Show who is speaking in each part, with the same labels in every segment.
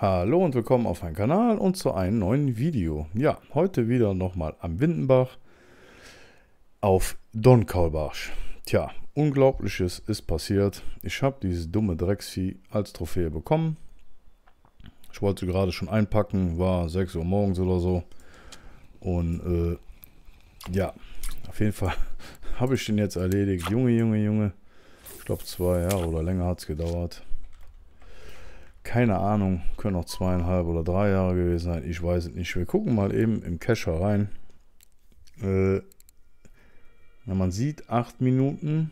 Speaker 1: Hallo und willkommen auf meinem Kanal und zu einem neuen Video. Ja, heute wieder nochmal am Windenbach auf Donkaulbarsch. Tja, Unglaubliches ist passiert. Ich habe dieses dumme Drecksvieh als Trophäe bekommen. Ich wollte sie gerade schon einpacken, war 6 Uhr morgens oder so. Und äh, ja, auf jeden Fall habe ich den jetzt erledigt. Junge, Junge, Junge. Ich glaube zwei Jahre oder länger hat es gedauert. Keine Ahnung, können auch zweieinhalb oder drei Jahre gewesen sein. Ich weiß es nicht. Wir gucken mal eben im Kescher rein. Äh, man sieht acht Minuten.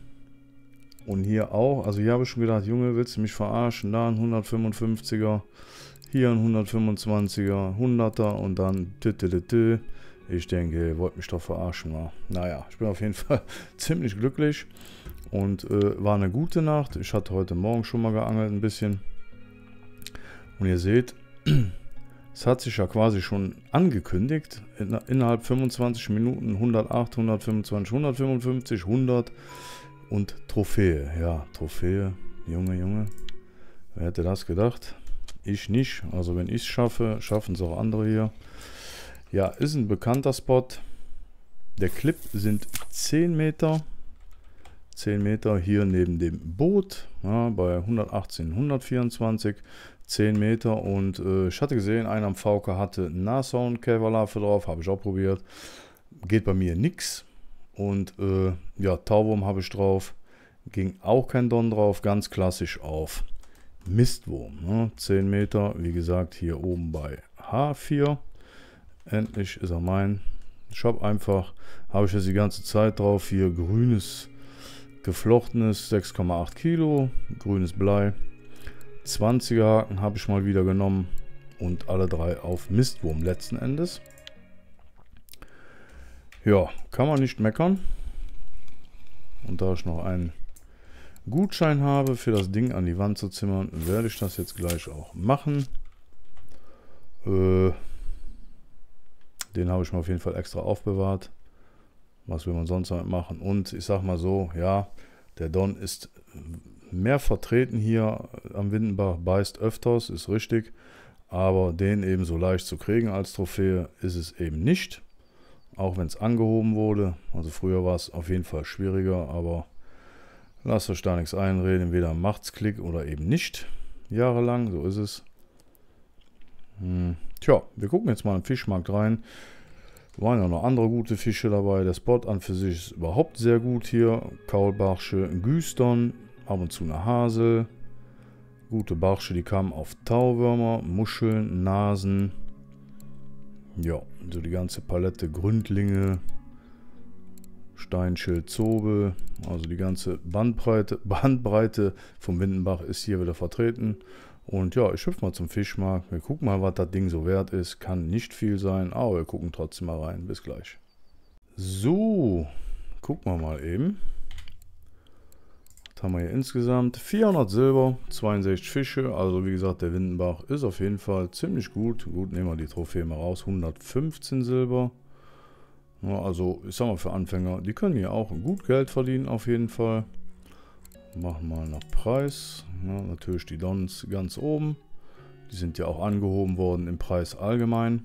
Speaker 1: Und hier auch. Also hier habe ich schon gedacht, Junge, willst du mich verarschen? Da ein 155er, hier ein 125er, 100er und dann... Ich denke, ihr wollt mich doch verarschen. War. Naja, ich bin auf jeden Fall ziemlich glücklich und äh, war eine gute Nacht. Ich hatte heute Morgen schon mal geangelt ein bisschen. Und ihr seht, es hat sich ja quasi schon angekündigt. innerhalb 25 Minuten 108, 125, 155, 100 und Trophäe. Ja, Trophäe. Junge, Junge. Wer hätte das gedacht? Ich nicht. Also wenn ich es schaffe, schaffen es auch andere hier. Ja, ist ein bekannter Spot. Der Clip sind 10 Meter. 10 Meter hier neben dem Boot. Ja, bei 118, 124. 10 Meter und äh, ich hatte gesehen, einer am VK hatte Nashorn Käferlarve drauf, habe ich auch probiert. Geht bei mir nix. Und äh, ja, Tauwurm habe ich drauf. Ging auch kein Don drauf, ganz klassisch auf Mistwurm. Ne? 10 Meter, wie gesagt, hier oben bei H4. Endlich ist er mein. Ich habe einfach, habe ich jetzt die ganze Zeit drauf, hier grünes geflochtenes 6,8 Kilo, grünes Blei. 20er Haken habe ich mal wieder genommen und alle drei auf Mistwurm letzten Endes. Ja, kann man nicht meckern. Und da ich noch einen Gutschein habe, für das Ding an die Wand zu zimmern, werde ich das jetzt gleich auch machen. Äh, den habe ich mir auf jeden Fall extra aufbewahrt. Was will man sonst damit machen? Und ich sag mal so, ja, der Don ist mehr vertreten hier am Windenbach, beißt öfters, ist richtig. Aber den eben so leicht zu kriegen als Trophäe ist es eben nicht. Auch wenn es angehoben wurde. Also früher war es auf jeden Fall schwieriger, aber lasst euch da nichts einreden. Entweder macht's Klick oder eben nicht. Jahrelang, so ist es. Hm. Tja, wir gucken jetzt mal im Fischmarkt rein. Waren ja noch andere gute Fische dabei. Der Spot an für sich ist überhaupt sehr gut hier. Kaulbarsche, Güstern, ab und zu eine Hasel. Gute Barsche, die kamen auf Tauwürmer, Muscheln, Nasen. Ja, so die ganze Palette Gründlinge, Steinschild, Zobel. Also die ganze Bandbreite, Bandbreite vom Windenbach ist hier wieder vertreten. Und ja, ich hüpfe mal zum Fischmarkt. Wir gucken mal, was das Ding so wert ist. Kann nicht viel sein, aber wir gucken trotzdem mal rein. Bis gleich. So, gucken wir mal eben. Was haben wir hier insgesamt? 400 Silber, 62 Fische. Also wie gesagt, der Windenbach ist auf jeden Fall ziemlich gut. Gut, nehmen wir die Trophäe mal raus. 115 Silber. Ja, also ich sag mal für Anfänger, die können hier auch gut Geld verdienen auf jeden Fall. Machen mal nach Preis. Ja, natürlich die Dons ganz oben. Die sind ja auch angehoben worden im Preis allgemein.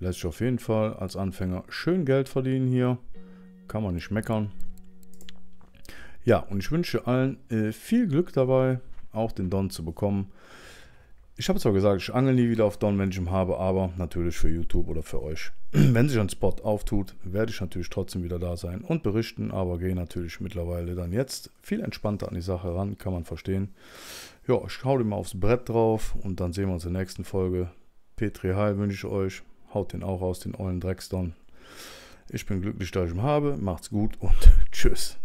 Speaker 1: Lässt sich auf jeden Fall als Anfänger schön Geld verdienen hier. Kann man nicht meckern. Ja, und ich wünsche allen äh, viel Glück dabei, auch den Don zu bekommen. Ich habe zwar gesagt, ich angel nie wieder auf Don, wenn ich ihn habe, aber natürlich für YouTube oder für euch. wenn sich ein Spot auftut, werde ich natürlich trotzdem wieder da sein und berichten, aber gehe natürlich mittlerweile dann jetzt viel entspannter an die Sache ran, kann man verstehen. Ja, ich hau den mal aufs Brett drauf und dann sehen wir uns in der nächsten Folge. Petri Heil wünsche ich euch. Haut den auch aus, den ollen Drecks Don. Ich bin glücklich, dass ich ihn habe. Macht's gut und tschüss.